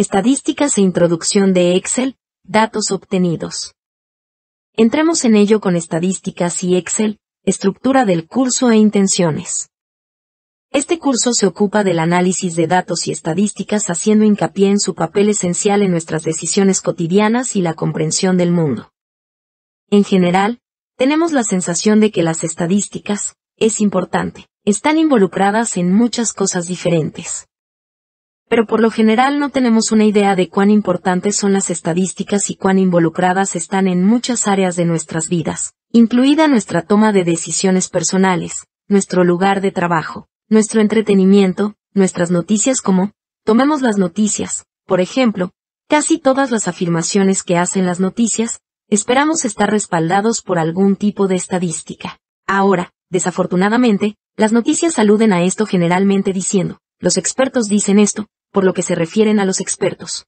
Estadísticas e introducción de Excel, datos obtenidos. Entremos en ello con estadísticas y Excel, estructura del curso e intenciones. Este curso se ocupa del análisis de datos y estadísticas haciendo hincapié en su papel esencial en nuestras decisiones cotidianas y la comprensión del mundo. En general, tenemos la sensación de que las estadísticas, es importante, están involucradas en muchas cosas diferentes pero por lo general no tenemos una idea de cuán importantes son las estadísticas y cuán involucradas están en muchas áreas de nuestras vidas, incluida nuestra toma de decisiones personales, nuestro lugar de trabajo, nuestro entretenimiento, nuestras noticias como, tomemos las noticias, por ejemplo, casi todas las afirmaciones que hacen las noticias, esperamos estar respaldados por algún tipo de estadística. Ahora, desafortunadamente, las noticias aluden a esto generalmente diciendo, los expertos dicen esto, por lo que se refieren a los expertos.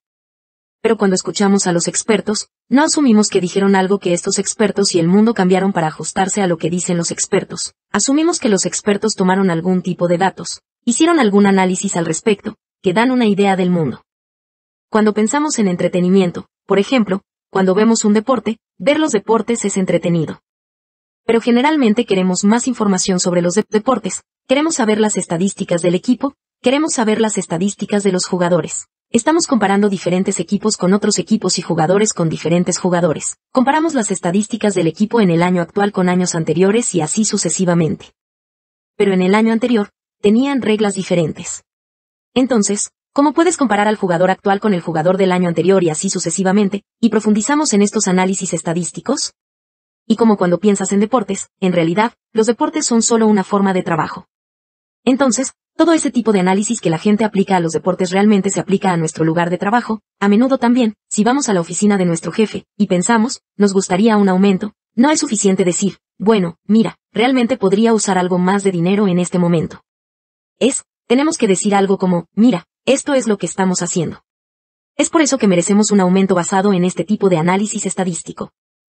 Pero cuando escuchamos a los expertos, no asumimos que dijeron algo que estos expertos y el mundo cambiaron para ajustarse a lo que dicen los expertos, asumimos que los expertos tomaron algún tipo de datos, hicieron algún análisis al respecto, que dan una idea del mundo. Cuando pensamos en entretenimiento, por ejemplo, cuando vemos un deporte, ver los deportes es entretenido. Pero generalmente queremos más información sobre los deportes, queremos saber las estadísticas del equipo, Queremos saber las estadísticas de los jugadores. Estamos comparando diferentes equipos con otros equipos y jugadores con diferentes jugadores. Comparamos las estadísticas del equipo en el año actual con años anteriores y así sucesivamente. Pero en el año anterior, tenían reglas diferentes. Entonces, ¿cómo puedes comparar al jugador actual con el jugador del año anterior y así sucesivamente? Y profundizamos en estos análisis estadísticos. Y como cuando piensas en deportes, en realidad, los deportes son solo una forma de trabajo. Entonces, todo ese tipo de análisis que la gente aplica a los deportes realmente se aplica a nuestro lugar de trabajo, a menudo también, si vamos a la oficina de nuestro jefe, y pensamos, nos gustaría un aumento, no es suficiente decir, bueno, mira, realmente podría usar algo más de dinero en este momento. Es, tenemos que decir algo como, mira, esto es lo que estamos haciendo. Es por eso que merecemos un aumento basado en este tipo de análisis estadístico.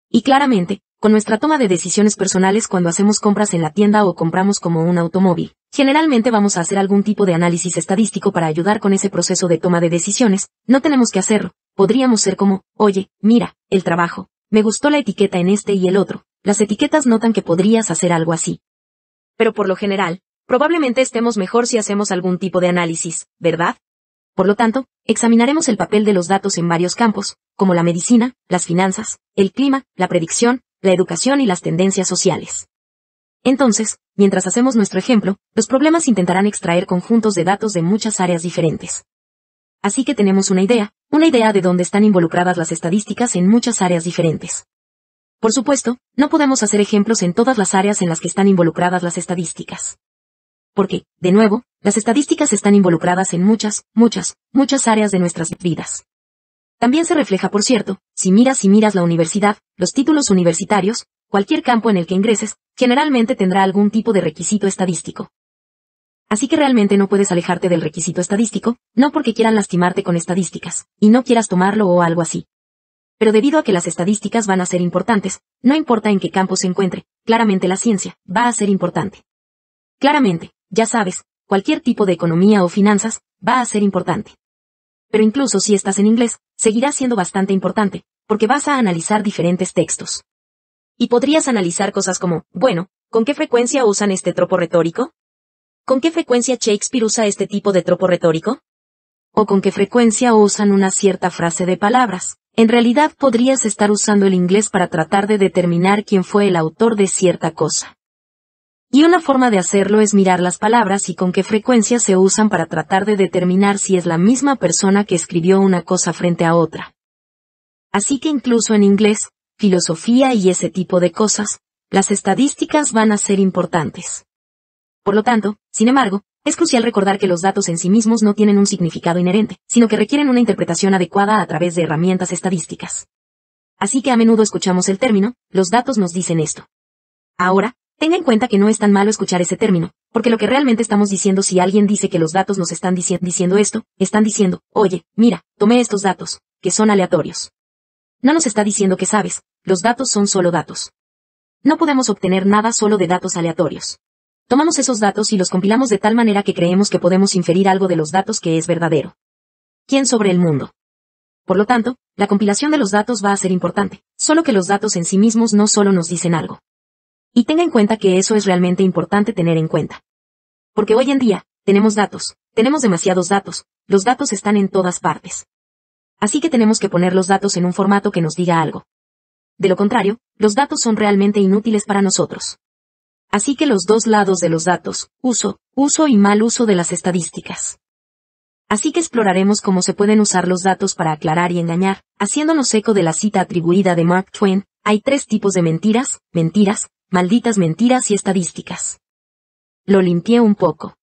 Y claramente, con nuestra toma de decisiones personales cuando hacemos compras en la tienda o compramos como un automóvil, Generalmente vamos a hacer algún tipo de análisis estadístico para ayudar con ese proceso de toma de decisiones, no tenemos que hacerlo, podríamos ser como, oye, mira, el trabajo, me gustó la etiqueta en este y el otro, las etiquetas notan que podrías hacer algo así. Pero por lo general, probablemente estemos mejor si hacemos algún tipo de análisis, ¿verdad? Por lo tanto, examinaremos el papel de los datos en varios campos, como la medicina, las finanzas, el clima, la predicción, la educación y las tendencias sociales. Entonces, Mientras hacemos nuestro ejemplo, los problemas intentarán extraer conjuntos de datos de muchas áreas diferentes. Así que tenemos una idea, una idea de dónde están involucradas las estadísticas en muchas áreas diferentes. Por supuesto, no podemos hacer ejemplos en todas las áreas en las que están involucradas las estadísticas. Porque, de nuevo, las estadísticas están involucradas en muchas, muchas, muchas áreas de nuestras vidas. También se refleja, por cierto, si miras y miras la universidad, los títulos universitarios, cualquier campo en el que ingreses, generalmente tendrá algún tipo de requisito estadístico. Así que realmente no puedes alejarte del requisito estadístico, no porque quieran lastimarte con estadísticas, y no quieras tomarlo o algo así. Pero debido a que las estadísticas van a ser importantes, no importa en qué campo se encuentre, claramente la ciencia va a ser importante. Claramente, ya sabes, cualquier tipo de economía o finanzas va a ser importante. Pero incluso si estás en inglés, seguirá siendo bastante importante, porque vas a analizar diferentes textos. Y podrías analizar cosas como, bueno, ¿con qué frecuencia usan este tropo retórico? ¿Con qué frecuencia Shakespeare usa este tipo de tropo retórico? ¿O con qué frecuencia usan una cierta frase de palabras? En realidad podrías estar usando el inglés para tratar de determinar quién fue el autor de cierta cosa. Y una forma de hacerlo es mirar las palabras y con qué frecuencia se usan para tratar de determinar si es la misma persona que escribió una cosa frente a otra. Así que incluso en inglés, filosofía y ese tipo de cosas, las estadísticas van a ser importantes. Por lo tanto, sin embargo, es crucial recordar que los datos en sí mismos no tienen un significado inherente, sino que requieren una interpretación adecuada a través de herramientas estadísticas. Así que a menudo escuchamos el término, los datos nos dicen esto. Ahora, tenga en cuenta que no es tan malo escuchar ese término, porque lo que realmente estamos diciendo si alguien dice que los datos nos están diciendo esto, están diciendo, oye, mira, tomé estos datos, que son aleatorios. No nos está diciendo que sabes, los datos son solo datos. No podemos obtener nada solo de datos aleatorios. Tomamos esos datos y los compilamos de tal manera que creemos que podemos inferir algo de los datos que es verdadero. ¿Quién sobre el mundo? Por lo tanto, la compilación de los datos va a ser importante, solo que los datos en sí mismos no solo nos dicen algo. Y tenga en cuenta que eso es realmente importante tener en cuenta. Porque hoy en día, tenemos datos, tenemos demasiados datos, los datos están en todas partes. Así que tenemos que poner los datos en un formato que nos diga algo, de lo contrario, los datos son realmente inútiles para nosotros. Así que los dos lados de los datos, uso, uso y mal uso de las estadísticas. Así que exploraremos cómo se pueden usar los datos para aclarar y engañar, haciéndonos eco de la cita atribuida de Mark Twain, hay tres tipos de mentiras, mentiras, malditas mentiras y estadísticas. Lo limpié un poco.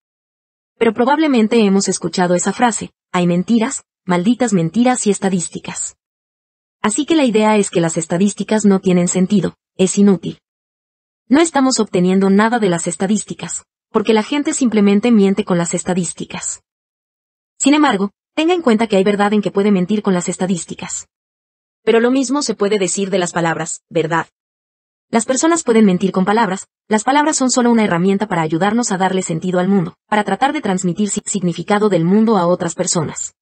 Pero probablemente hemos escuchado esa frase, hay mentiras, malditas mentiras y estadísticas. Así que la idea es que las estadísticas no tienen sentido, es inútil. No estamos obteniendo nada de las estadísticas, porque la gente simplemente miente con las estadísticas. Sin embargo, tenga en cuenta que hay verdad en que puede mentir con las estadísticas. Pero lo mismo se puede decir de las palabras, ¿verdad? Las personas pueden mentir con palabras, las palabras son solo una herramienta para ayudarnos a darle sentido al mundo, para tratar de transmitir significado del mundo a otras personas.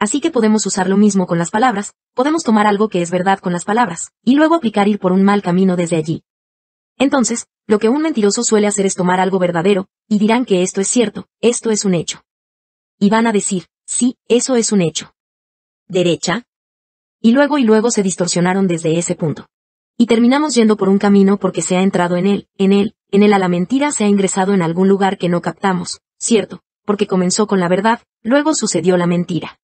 Así que podemos usar lo mismo con las palabras, podemos tomar algo que es verdad con las palabras, y luego aplicar ir por un mal camino desde allí. Entonces, lo que un mentiroso suele hacer es tomar algo verdadero, y dirán que esto es cierto, esto es un hecho. Y van a decir, sí, eso es un hecho. Derecha. Y luego y luego se distorsionaron desde ese punto. Y terminamos yendo por un camino porque se ha entrado en él, en él, en él a la mentira se ha ingresado en algún lugar que no captamos, cierto, porque comenzó con la verdad, luego sucedió la mentira.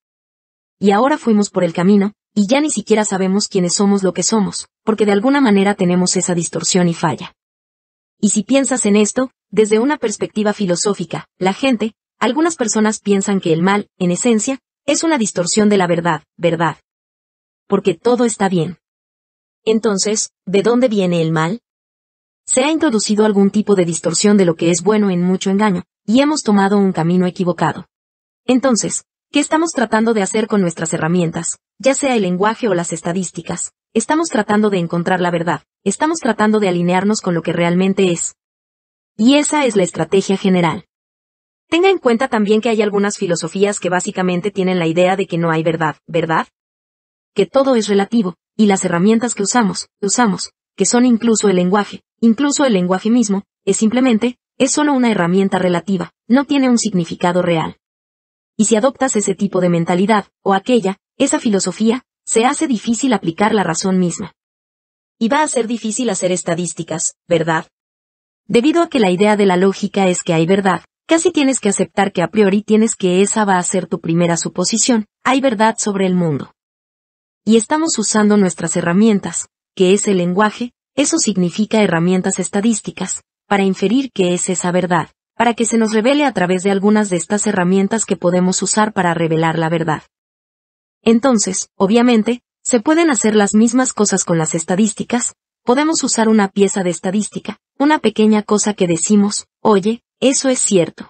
Y ahora fuimos por el camino, y ya ni siquiera sabemos quiénes somos lo que somos, porque de alguna manera tenemos esa distorsión y falla. Y si piensas en esto, desde una perspectiva filosófica, la gente, algunas personas piensan que el mal, en esencia, es una distorsión de la verdad, ¿verdad? Porque todo está bien. Entonces, ¿de dónde viene el mal? Se ha introducido algún tipo de distorsión de lo que es bueno en mucho engaño, y hemos tomado un camino equivocado. Entonces, ¿Qué estamos tratando de hacer con nuestras herramientas? Ya sea el lenguaje o las estadísticas. Estamos tratando de encontrar la verdad. Estamos tratando de alinearnos con lo que realmente es. Y esa es la estrategia general. Tenga en cuenta también que hay algunas filosofías que básicamente tienen la idea de que no hay verdad, ¿verdad? Que todo es relativo, y las herramientas que usamos, usamos, que son incluso el lenguaje, incluso el lenguaje mismo, es simplemente, es solo una herramienta relativa, no tiene un significado real y si adoptas ese tipo de mentalidad, o aquella, esa filosofía, se hace difícil aplicar la razón misma. Y va a ser difícil hacer estadísticas, ¿verdad? Debido a que la idea de la lógica es que hay verdad, casi tienes que aceptar que a priori tienes que esa va a ser tu primera suposición, hay verdad sobre el mundo. Y estamos usando nuestras herramientas, que es el lenguaje, eso significa herramientas estadísticas, para inferir que es esa verdad, para que se nos revele a través de algunas de estas herramientas que podemos usar para revelar la verdad. Entonces, obviamente, se pueden hacer las mismas cosas con las estadísticas, podemos usar una pieza de estadística, una pequeña cosa que decimos, oye, eso es cierto.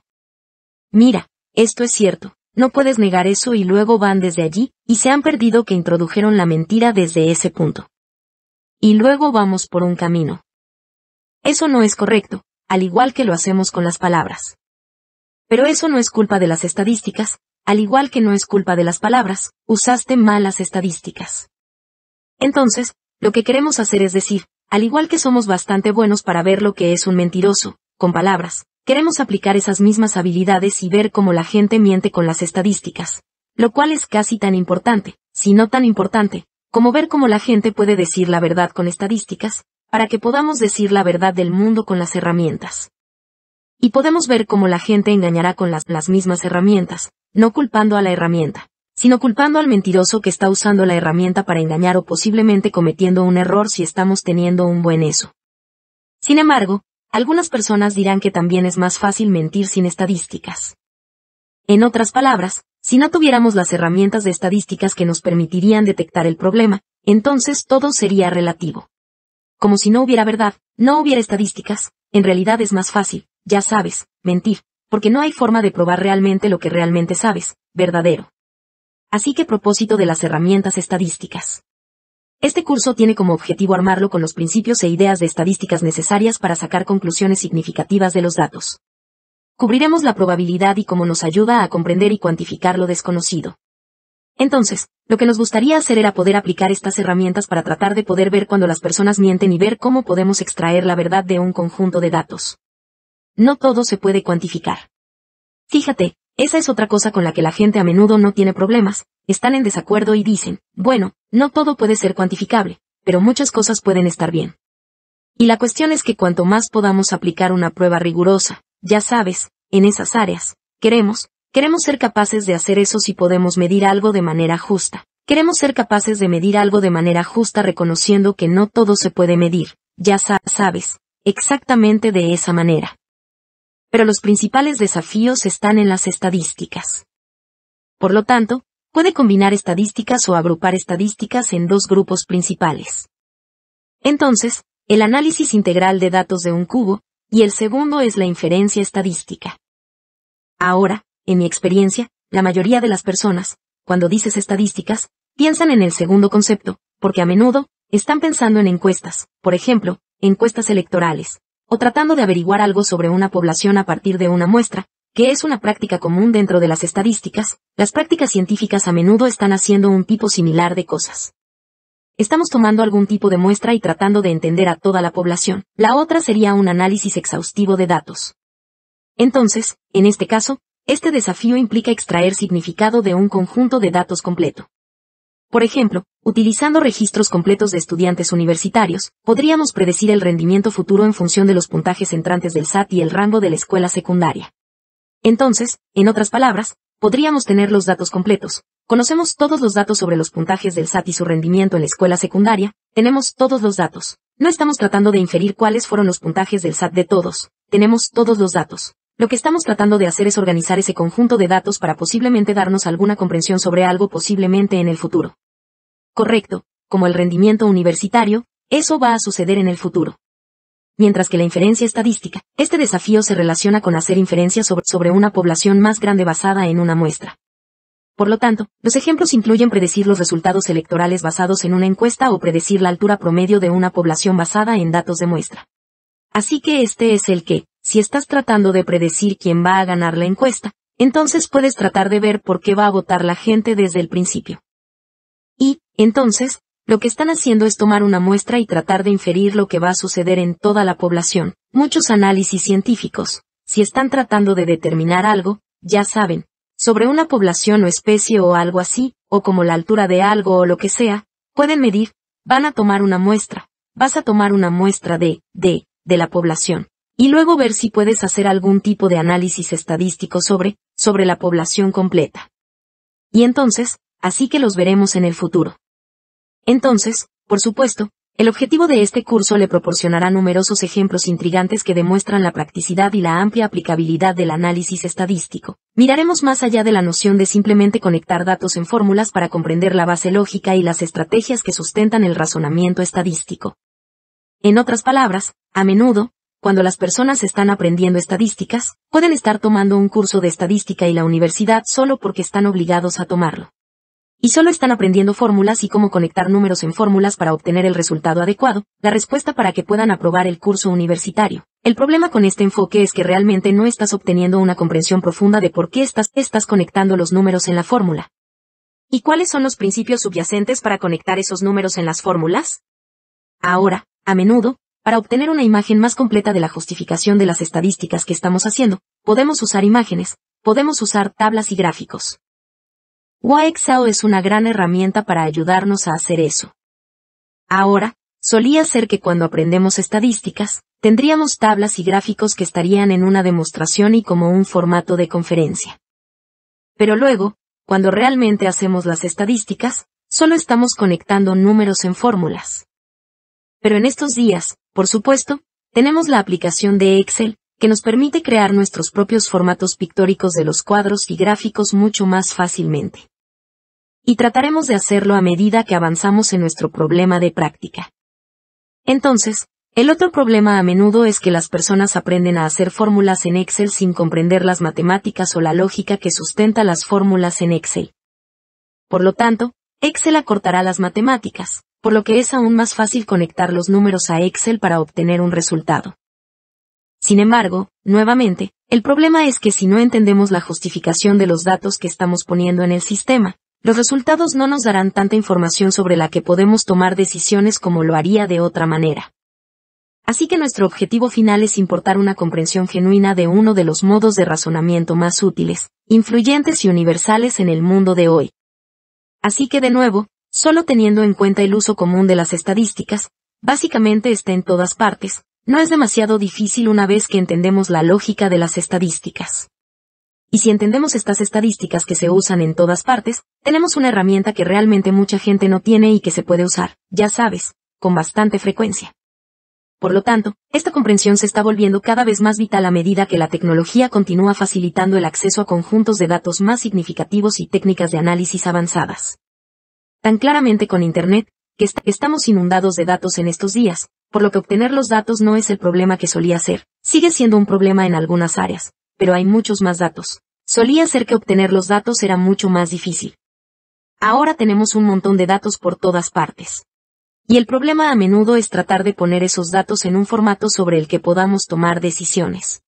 Mira, esto es cierto, no puedes negar eso y luego van desde allí, y se han perdido que introdujeron la mentira desde ese punto. Y luego vamos por un camino. Eso no es correcto, al igual que lo hacemos con las palabras. Pero eso no es culpa de las estadísticas, al igual que no es culpa de las palabras, usaste malas estadísticas. Entonces, lo que queremos hacer es decir, al igual que somos bastante buenos para ver lo que es un mentiroso, con palabras, queremos aplicar esas mismas habilidades y ver cómo la gente miente con las estadísticas, lo cual es casi tan importante, si no tan importante, como ver cómo la gente puede decir la verdad con estadísticas, para que podamos decir la verdad del mundo con las herramientas. Y podemos ver cómo la gente engañará con las, mismas herramientas, no culpando a la herramienta, sino culpando al mentiroso que está usando la herramienta para engañar o posiblemente cometiendo un error si estamos teniendo un buen eso. Sin embargo, algunas personas dirán que también es más fácil mentir sin estadísticas. En otras palabras, si no tuviéramos las herramientas de estadísticas que nos permitirían detectar el problema, entonces todo sería relativo como si no hubiera verdad, no hubiera estadísticas, en realidad es más fácil, ya sabes, mentir, porque no hay forma de probar realmente lo que realmente sabes, verdadero. Así que propósito de las herramientas estadísticas. Este curso tiene como objetivo armarlo con los principios e ideas de estadísticas necesarias para sacar conclusiones significativas de los datos. Cubriremos la probabilidad y cómo nos ayuda a comprender y cuantificar lo desconocido. Entonces, lo que nos gustaría hacer era poder aplicar estas herramientas para tratar de poder ver cuando las personas mienten y ver cómo podemos extraer la verdad de un conjunto de datos. No todo se puede cuantificar. Fíjate, esa es otra cosa con la que la gente a menudo no tiene problemas, están en desacuerdo y dicen, bueno, no todo puede ser cuantificable, pero muchas cosas pueden estar bien. Y la cuestión es que cuanto más podamos aplicar una prueba rigurosa, ya sabes, en esas áreas, queremos, Queremos ser capaces de hacer eso si podemos medir algo de manera justa. Queremos ser capaces de medir algo de manera justa reconociendo que no todo se puede medir, ya sabes, exactamente de esa manera. Pero los principales desafíos están en las estadísticas. Por lo tanto, puede combinar estadísticas o agrupar estadísticas en dos grupos principales. Entonces, el análisis integral de datos de un cubo, y el segundo es la inferencia estadística. Ahora, en mi experiencia, la mayoría de las personas, cuando dices estadísticas, piensan en el segundo concepto, porque a menudo, están pensando en encuestas, por ejemplo, encuestas electorales, o tratando de averiguar algo sobre una población a partir de una muestra, que es una práctica común dentro de las estadísticas, las prácticas científicas a menudo están haciendo un tipo similar de cosas. Estamos tomando algún tipo de muestra y tratando de entender a toda la población. La otra sería un análisis exhaustivo de datos. Entonces, en este caso, este desafío implica extraer significado de un conjunto de datos completo. Por ejemplo, utilizando registros completos de estudiantes universitarios, podríamos predecir el rendimiento futuro en función de los puntajes entrantes del SAT y el rango de la escuela secundaria. Entonces, en otras palabras, podríamos tener los datos completos. Conocemos todos los datos sobre los puntajes del SAT y su rendimiento en la escuela secundaria, tenemos todos los datos. No estamos tratando de inferir cuáles fueron los puntajes del SAT de todos, tenemos todos los datos. Lo que estamos tratando de hacer es organizar ese conjunto de datos para posiblemente darnos alguna comprensión sobre algo posiblemente en el futuro. Correcto, como el rendimiento universitario, eso va a suceder en el futuro. Mientras que la inferencia estadística, este desafío se relaciona con hacer inferencias sobre, sobre una población más grande basada en una muestra. Por lo tanto, los ejemplos incluyen predecir los resultados electorales basados en una encuesta o predecir la altura promedio de una población basada en datos de muestra. Así que este es el que, si estás tratando de predecir quién va a ganar la encuesta, entonces puedes tratar de ver por qué va a votar la gente desde el principio. Y, entonces, lo que están haciendo es tomar una muestra y tratar de inferir lo que va a suceder en toda la población. Muchos análisis científicos, si están tratando de determinar algo, ya saben, sobre una población o especie o algo así, o como la altura de algo o lo que sea, pueden medir, van a tomar una muestra, vas a tomar una muestra de, de, de la población y luego ver si puedes hacer algún tipo de análisis estadístico sobre, sobre la población completa. Y entonces, así que los veremos en el futuro. Entonces, por supuesto, el objetivo de este curso le proporcionará numerosos ejemplos intrigantes que demuestran la practicidad y la amplia aplicabilidad del análisis estadístico. Miraremos más allá de la noción de simplemente conectar datos en fórmulas para comprender la base lógica y las estrategias que sustentan el razonamiento estadístico. En otras palabras, a menudo, cuando las personas están aprendiendo estadísticas, pueden estar tomando un curso de estadística y la universidad solo porque están obligados a tomarlo. Y solo están aprendiendo fórmulas y cómo conectar números en fórmulas para obtener el resultado adecuado, la respuesta para que puedan aprobar el curso universitario. El problema con este enfoque es que realmente no estás obteniendo una comprensión profunda de por qué estás, estás conectando los números en la fórmula. ¿Y cuáles son los principios subyacentes para conectar esos números en las fórmulas? Ahora, a menudo, para obtener una imagen más completa de la justificación de las estadísticas que estamos haciendo, podemos usar imágenes, podemos usar tablas y gráficos. YXAO es una gran herramienta para ayudarnos a hacer eso. Ahora, solía ser que cuando aprendemos estadísticas, tendríamos tablas y gráficos que estarían en una demostración y como un formato de conferencia. Pero luego, cuando realmente hacemos las estadísticas, solo estamos conectando números en fórmulas. Pero en estos días, por supuesto, tenemos la aplicación de Excel, que nos permite crear nuestros propios formatos pictóricos de los cuadros y gráficos mucho más fácilmente. Y trataremos de hacerlo a medida que avanzamos en nuestro problema de práctica. Entonces, el otro problema a menudo es que las personas aprenden a hacer fórmulas en Excel sin comprender las matemáticas o la lógica que sustenta las fórmulas en Excel. Por lo tanto, Excel acortará las matemáticas, por lo que es aún más fácil conectar los números a Excel para obtener un resultado. Sin embargo, nuevamente, el problema es que si no entendemos la justificación de los datos que estamos poniendo en el sistema, los resultados no nos darán tanta información sobre la que podemos tomar decisiones como lo haría de otra manera. Así que nuestro objetivo final es importar una comprensión genuina de uno de los modos de razonamiento más útiles, influyentes y universales en el mundo de hoy. Así que de nuevo, Solo teniendo en cuenta el uso común de las estadísticas, básicamente está en todas partes, no es demasiado difícil una vez que entendemos la lógica de las estadísticas. Y si entendemos estas estadísticas que se usan en todas partes, tenemos una herramienta que realmente mucha gente no tiene y que se puede usar, ya sabes, con bastante frecuencia. Por lo tanto, esta comprensión se está volviendo cada vez más vital a medida que la tecnología continúa facilitando el acceso a conjuntos de datos más significativos y técnicas de análisis avanzadas tan claramente con Internet, que estamos inundados de datos en estos días, por lo que obtener los datos no es el problema que solía ser, sigue siendo un problema en algunas áreas, pero hay muchos más datos. Solía ser que obtener los datos era mucho más difícil. Ahora tenemos un montón de datos por todas partes. Y el problema a menudo es tratar de poner esos datos en un formato sobre el que podamos tomar decisiones.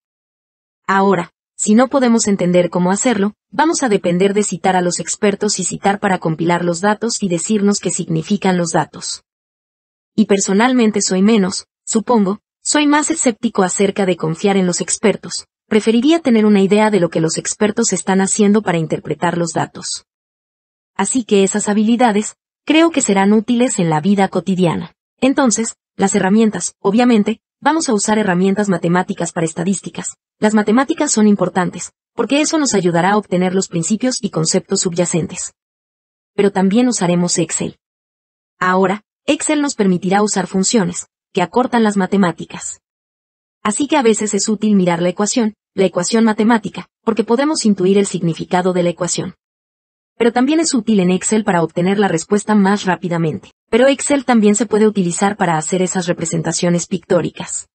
Ahora, si no podemos entender cómo hacerlo, vamos a depender de citar a los expertos y citar para compilar los datos y decirnos qué significan los datos. Y personalmente soy menos, supongo, soy más escéptico acerca de confiar en los expertos, preferiría tener una idea de lo que los expertos están haciendo para interpretar los datos. Así que esas habilidades, creo que serán útiles en la vida cotidiana. Entonces, las herramientas, obviamente, vamos a usar herramientas matemáticas para estadísticas, las matemáticas son importantes, porque eso nos ayudará a obtener los principios y conceptos subyacentes. Pero también usaremos Excel. Ahora, Excel nos permitirá usar funciones, que acortan las matemáticas. Así que a veces es útil mirar la ecuación, la ecuación matemática, porque podemos intuir el significado de la ecuación. Pero también es útil en Excel para obtener la respuesta más rápidamente. Pero Excel también se puede utilizar para hacer esas representaciones pictóricas.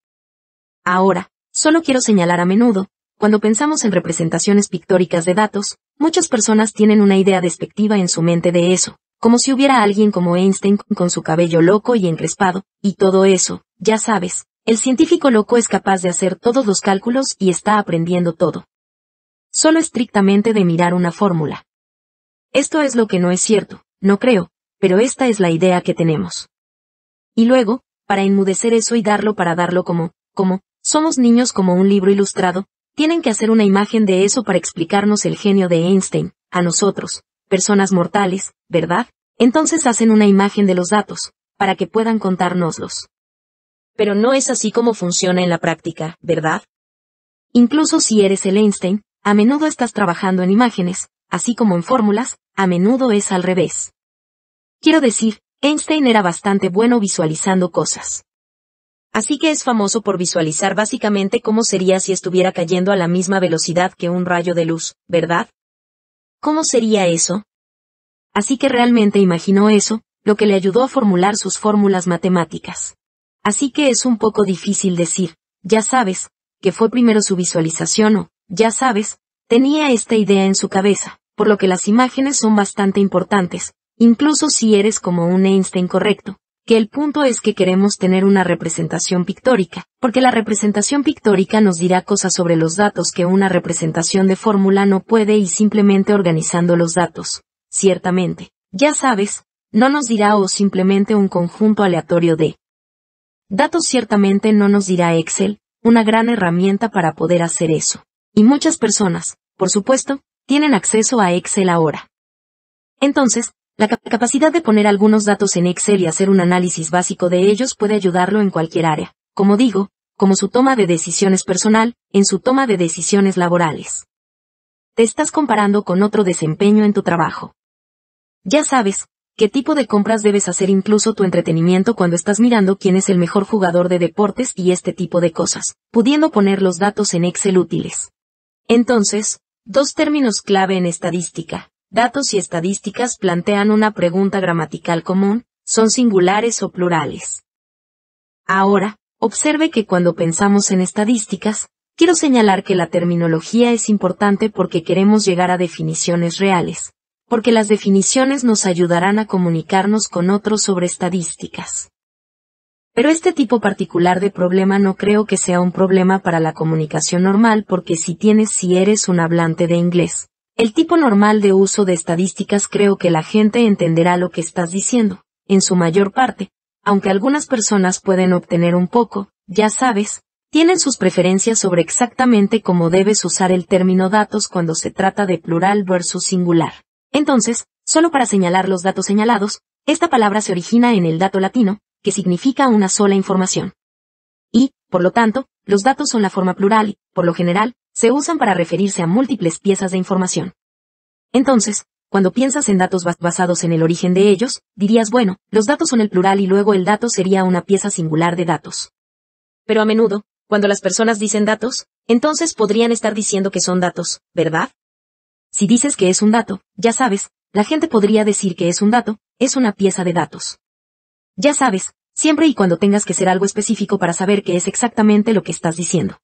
Ahora, Solo quiero señalar a menudo, cuando pensamos en representaciones pictóricas de datos, muchas personas tienen una idea despectiva en su mente de eso, como si hubiera alguien como Einstein con su cabello loco y encrespado, y todo eso, ya sabes, el científico loco es capaz de hacer todos los cálculos y está aprendiendo todo. Solo estrictamente de mirar una fórmula. Esto es lo que no es cierto, no creo, pero esta es la idea que tenemos. Y luego, para enmudecer eso y darlo para darlo como, como, somos niños como un libro ilustrado, tienen que hacer una imagen de eso para explicarnos el genio de Einstein, a nosotros, personas mortales, ¿verdad? Entonces hacen una imagen de los datos, para que puedan contárnoslos. Pero no es así como funciona en la práctica, ¿verdad? Incluso si eres el Einstein, a menudo estás trabajando en imágenes, así como en fórmulas, a menudo es al revés. Quiero decir, Einstein era bastante bueno visualizando cosas. Así que es famoso por visualizar básicamente cómo sería si estuviera cayendo a la misma velocidad que un rayo de luz, ¿verdad? ¿Cómo sería eso? Así que realmente imaginó eso, lo que le ayudó a formular sus fórmulas matemáticas. Así que es un poco difícil decir, ya sabes, que fue primero su visualización o, ya sabes, tenía esta idea en su cabeza, por lo que las imágenes son bastante importantes, incluso si eres como un Einstein correcto, que el punto es que queremos tener una representación pictórica, porque la representación pictórica nos dirá cosas sobre los datos que una representación de fórmula no puede y simplemente organizando los datos. Ciertamente, ya sabes, no nos dirá o simplemente un conjunto aleatorio de datos ciertamente no nos dirá Excel, una gran herramienta para poder hacer eso. Y muchas personas, por supuesto, tienen acceso a Excel ahora. Entonces, la capacidad de poner algunos datos en Excel y hacer un análisis básico de ellos puede ayudarlo en cualquier área, como digo, como su toma de decisiones personal, en su toma de decisiones laborales. Te estás comparando con otro desempeño en tu trabajo. Ya sabes, qué tipo de compras debes hacer incluso tu entretenimiento cuando estás mirando quién es el mejor jugador de deportes y este tipo de cosas, pudiendo poner los datos en Excel útiles. Entonces, dos términos clave en estadística, Datos y estadísticas plantean una pregunta gramatical común, ¿son singulares o plurales? Ahora, observe que cuando pensamos en estadísticas, quiero señalar que la terminología es importante porque queremos llegar a definiciones reales, porque las definiciones nos ayudarán a comunicarnos con otros sobre estadísticas. Pero este tipo particular de problema no creo que sea un problema para la comunicación normal porque si tienes si eres un hablante de inglés, el tipo normal de uso de estadísticas creo que la gente entenderá lo que estás diciendo, en su mayor parte, aunque algunas personas pueden obtener un poco, ya sabes, tienen sus preferencias sobre exactamente cómo debes usar el término datos cuando se trata de plural versus singular. Entonces, solo para señalar los datos señalados, esta palabra se origina en el dato latino, que significa una sola información. Y, por lo tanto, los datos son la forma plural y, por lo general, se usan para referirse a múltiples piezas de información. Entonces, cuando piensas en datos basados en el origen de ellos, dirías, bueno, los datos son el plural y luego el dato sería una pieza singular de datos. Pero a menudo, cuando las personas dicen datos, entonces podrían estar diciendo que son datos, ¿verdad? Si dices que es un dato, ya sabes, la gente podría decir que es un dato, es una pieza de datos. Ya sabes, siempre y cuando tengas que ser algo específico para saber qué es exactamente lo que estás diciendo.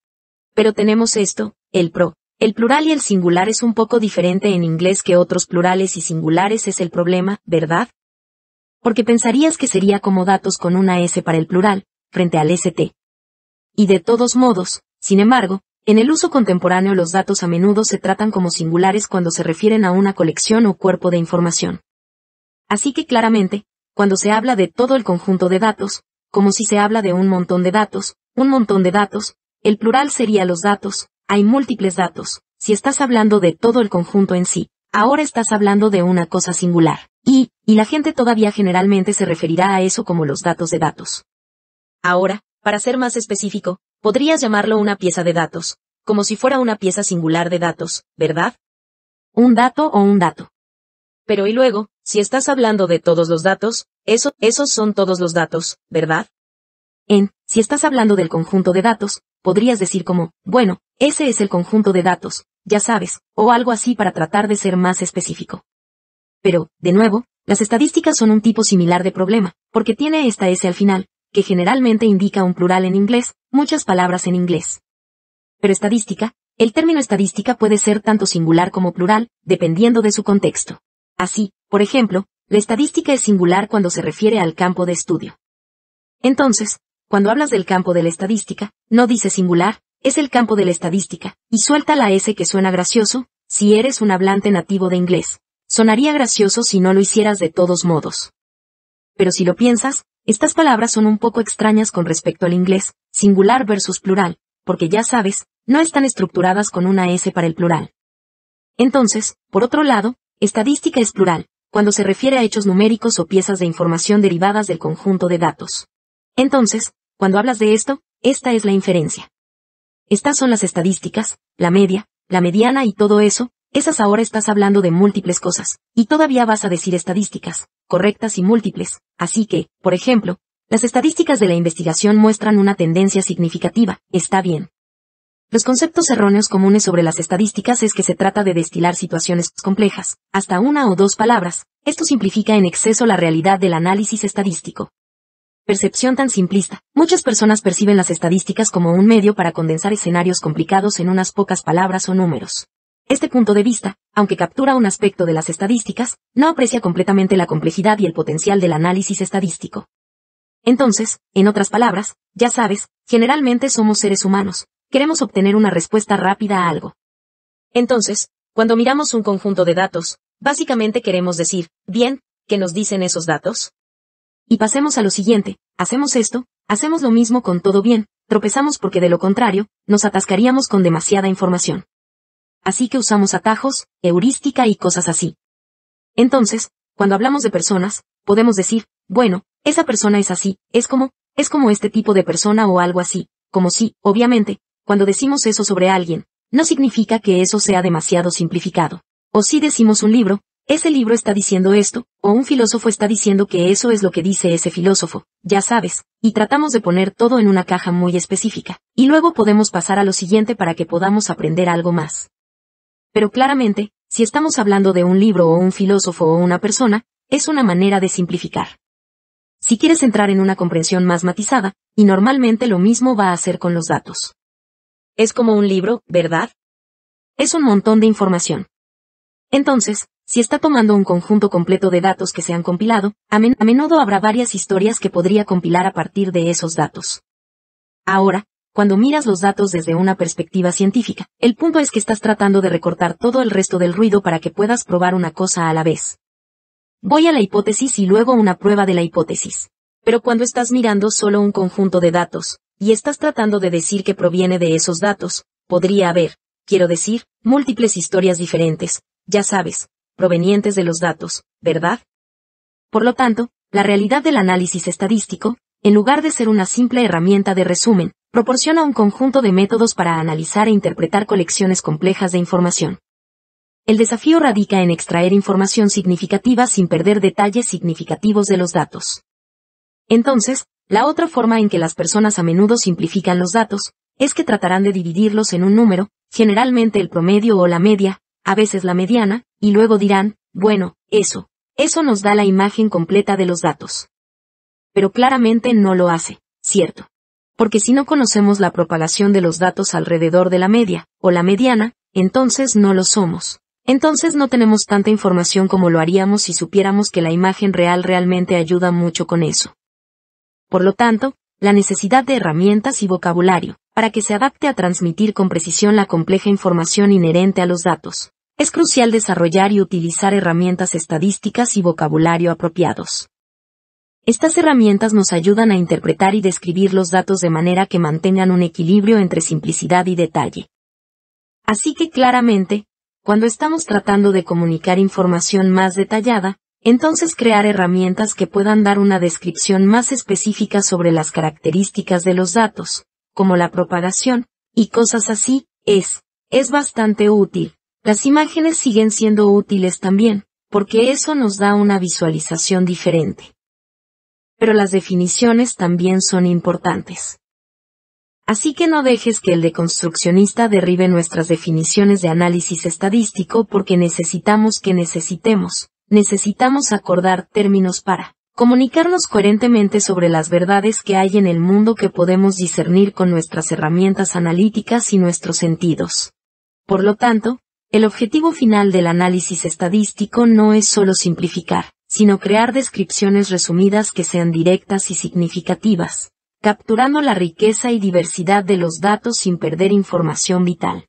Pero tenemos esto, el pro, el plural y el singular es un poco diferente en inglés que otros plurales y singulares es el problema, ¿verdad? Porque pensarías que sería como datos con una S para el plural, frente al ST. Y de todos modos, sin embargo, en el uso contemporáneo los datos a menudo se tratan como singulares cuando se refieren a una colección o cuerpo de información. Así que claramente, cuando se habla de todo el conjunto de datos, como si se habla de un montón de datos, un montón de datos, el plural sería los datos, hay múltiples datos. Si estás hablando de todo el conjunto en sí, ahora estás hablando de una cosa singular. Y, y la gente todavía generalmente se referirá a eso como los datos de datos. Ahora, para ser más específico, podrías llamarlo una pieza de datos, como si fuera una pieza singular de datos, ¿verdad? Un dato o un dato. Pero y luego, si estás hablando de todos los datos, eso, esos son todos los datos, ¿verdad? En, si estás hablando del conjunto de datos, podrías decir como, bueno, ese es el conjunto de datos, ya sabes, o algo así para tratar de ser más específico. Pero, de nuevo, las estadísticas son un tipo similar de problema, porque tiene esta S al final, que generalmente indica un plural en inglés, muchas palabras en inglés. Pero estadística, el término estadística puede ser tanto singular como plural, dependiendo de su contexto. Así, por ejemplo, la estadística es singular cuando se refiere al campo de estudio. Entonces, cuando hablas del campo de la estadística, no dice singular, es el campo de la estadística, y suelta la S que suena gracioso, si eres un hablante nativo de inglés. Sonaría gracioso si no lo hicieras de todos modos. Pero si lo piensas, estas palabras son un poco extrañas con respecto al inglés, singular versus plural, porque ya sabes, no están estructuradas con una S para el plural. Entonces, por otro lado, estadística es plural, cuando se refiere a hechos numéricos o piezas de información derivadas del conjunto de datos. Entonces, cuando hablas de esto, esta es la inferencia. Estas son las estadísticas, la media, la mediana y todo eso, esas ahora estás hablando de múltiples cosas, y todavía vas a decir estadísticas, correctas y múltiples, así que, por ejemplo, las estadísticas de la investigación muestran una tendencia significativa, está bien. Los conceptos erróneos comunes sobre las estadísticas es que se trata de destilar situaciones complejas, hasta una o dos palabras. Esto simplifica en exceso la realidad del análisis estadístico. Percepción tan simplista. Muchas personas perciben las estadísticas como un medio para condensar escenarios complicados en unas pocas palabras o números. Este punto de vista, aunque captura un aspecto de las estadísticas, no aprecia completamente la complejidad y el potencial del análisis estadístico. Entonces, en otras palabras, ya sabes, generalmente somos seres humanos, queremos obtener una respuesta rápida a algo. Entonces, cuando miramos un conjunto de datos, básicamente queremos decir, bien, ¿qué nos dicen esos datos? y pasemos a lo siguiente, hacemos esto, hacemos lo mismo con todo bien, tropezamos porque de lo contrario, nos atascaríamos con demasiada información. Así que usamos atajos, heurística y cosas así. Entonces, cuando hablamos de personas, podemos decir, bueno, esa persona es así, es como, es como este tipo de persona o algo así, como si, obviamente, cuando decimos eso sobre alguien, no significa que eso sea demasiado simplificado. O si decimos un libro, ese libro está diciendo esto, o un filósofo está diciendo que eso es lo que dice ese filósofo, ya sabes, y tratamos de poner todo en una caja muy específica, y luego podemos pasar a lo siguiente para que podamos aprender algo más. Pero claramente, si estamos hablando de un libro o un filósofo o una persona, es una manera de simplificar. Si quieres entrar en una comprensión más matizada, y normalmente lo mismo va a hacer con los datos. Es como un libro, ¿verdad? Es un montón de información. Entonces, si está tomando un conjunto completo de datos que se han compilado, a, menudo habrá varias historias que podría compilar a partir de esos datos. Ahora, cuando miras los datos desde una perspectiva científica, el punto es que estás tratando de recortar todo el resto del ruido para que puedas probar una cosa a la vez. Voy a la hipótesis y luego una prueba de la hipótesis. Pero cuando estás mirando solo un conjunto de datos, y estás tratando de decir que proviene de esos datos, podría haber, quiero decir, múltiples historias diferentes, ya sabes, provenientes de los datos, ¿verdad? Por lo tanto, la realidad del análisis estadístico, en lugar de ser una simple herramienta de resumen, proporciona un conjunto de métodos para analizar e interpretar colecciones complejas de información. El desafío radica en extraer información significativa sin perder detalles significativos de los datos. Entonces, la otra forma en que las personas a menudo simplifican los datos, es que tratarán de dividirlos en un número, generalmente el promedio o la media, a veces la mediana, y luego dirán, bueno, eso, eso nos da la imagen completa de los datos. Pero claramente no lo hace, ¿cierto? Porque si no conocemos la propagación de los datos alrededor de la media, o la mediana, entonces no lo somos. Entonces no tenemos tanta información como lo haríamos si supiéramos que la imagen real realmente ayuda mucho con eso. Por lo tanto, la necesidad de herramientas y vocabulario, para que se adapte a transmitir con precisión la compleja información inherente a los datos. Es crucial desarrollar y utilizar herramientas estadísticas y vocabulario apropiados. Estas herramientas nos ayudan a interpretar y describir los datos de manera que mantengan un equilibrio entre simplicidad y detalle. Así que claramente, cuando estamos tratando de comunicar información más detallada, entonces crear herramientas que puedan dar una descripción más específica sobre las características de los datos, como la propagación, y cosas así, es, es bastante útil. Las imágenes siguen siendo útiles también, porque eso nos da una visualización diferente. Pero las definiciones también son importantes. Así que no dejes que el deconstruccionista derribe nuestras definiciones de análisis estadístico porque necesitamos que necesitemos, necesitamos acordar términos para comunicarnos coherentemente sobre las verdades que hay en el mundo que podemos discernir con nuestras herramientas analíticas y nuestros sentidos. Por lo tanto, el objetivo final del análisis estadístico no es solo simplificar, sino crear descripciones resumidas que sean directas y significativas, capturando la riqueza y diversidad de los datos sin perder información vital.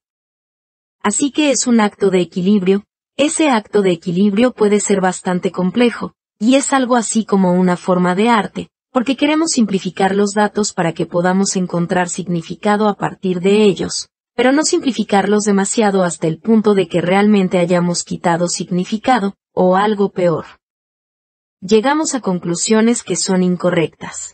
Así que es un acto de equilibrio, ese acto de equilibrio puede ser bastante complejo, y es algo así como una forma de arte, porque queremos simplificar los datos para que podamos encontrar significado a partir de ellos, pero no simplificarlos demasiado hasta el punto de que realmente hayamos quitado significado, o algo peor. Llegamos a conclusiones que son incorrectas.